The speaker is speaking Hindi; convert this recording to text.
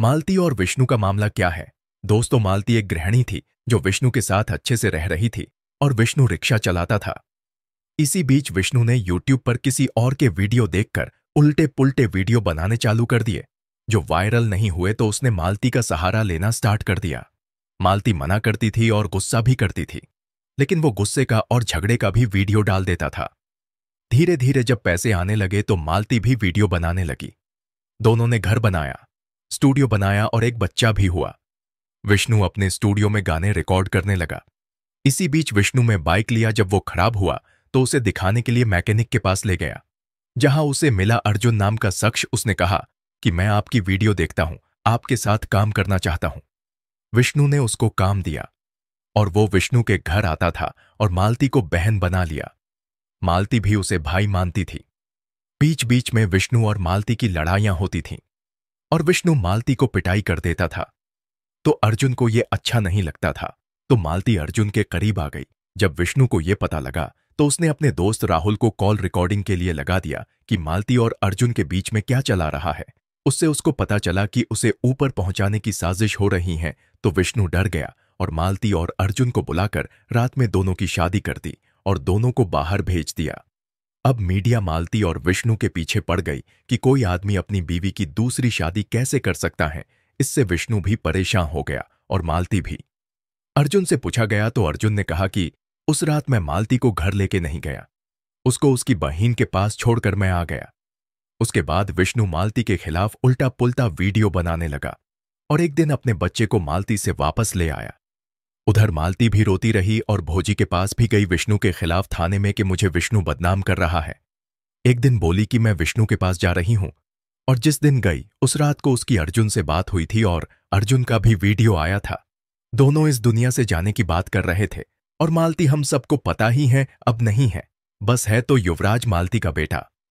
मालती और विष्णु का मामला क्या है दोस्तों मालती एक गृहिणी थी जो विष्णु के साथ अच्छे से रह रही थी और विष्णु रिक्शा चलाता था इसी बीच विष्णु ने यूट्यूब पर किसी और के वीडियो देखकर उल्टे पुल्टे वीडियो बनाने चालू कर दिए जो वायरल नहीं हुए तो उसने मालती का सहारा लेना स्टार्ट कर दिया मालती मना करती थी और गुस्सा भी करती थी लेकिन वो गुस्से का और झगड़े का भी वीडियो डाल देता था धीरे धीरे जब पैसे आने लगे तो मालती भी वीडियो बनाने लगी दोनों ने घर बनाया स्टूडियो बनाया और एक बच्चा भी हुआ विष्णु अपने स्टूडियो में गाने रिकॉर्ड करने लगा इसी बीच विष्णु में बाइक लिया जब वो खराब हुआ तो उसे दिखाने के लिए मैकेनिक के पास ले गया जहां उसे मिला अर्जुन नाम का शख्स उसने कहा कि मैं आपकी वीडियो देखता हूं आपके साथ काम करना चाहता हूं विष्णु ने उसको काम दिया और वो विष्णु के घर आता था और मालती को बहन बना लिया मालती भी उसे भाई मानती थी बीच बीच में विष्णु और मालती की लड़ाइयां होती थीं और विष्णु मालती को पिटाई कर देता था तो अर्जुन को यह अच्छा नहीं लगता था तो मालती अर्जुन के करीब आ गई जब विष्णु को यह पता लगा तो उसने अपने दोस्त राहुल को कॉल रिकॉर्डिंग के लिए लगा दिया कि मालती और अर्जुन के बीच में क्या चला रहा है उससे उसको पता चला कि उसे ऊपर पहुंचाने की साजिश हो रही है तो विष्णु डर गया और मालती और अर्जुन को बुलाकर रात में दोनों की शादी कर दी और दोनों को बाहर भेज दिया अब मीडिया मालती और विष्णु के पीछे पड़ गई कि कोई आदमी अपनी बीवी की दूसरी शादी कैसे कर सकता है इससे विष्णु भी परेशान हो गया और मालती भी अर्जुन से पूछा गया तो अर्जुन ने कहा कि उस रात मैं मालती को घर लेके नहीं गया उसको उसकी बहन के पास छोड़कर मैं आ गया उसके बाद विष्णु मालती के खिलाफ उल्टा पुलटा वीडियो बनाने लगा और एक दिन अपने बच्चे को मालती से वापस ले आया उधर मालती भी रोती रही और भोजी के पास भी गई विष्णु के खिलाफ थाने में कि मुझे विष्णु बदनाम कर रहा है एक दिन बोली कि मैं विष्णु के पास जा रही हूं और जिस दिन गई उस रात को उसकी अर्जुन से बात हुई थी और अर्जुन का भी वीडियो आया था दोनों इस दुनिया से जाने की बात कर रहे थे और मालती हम सबको पता ही है अब नहीं है बस है तो युवराज मालती का बेटा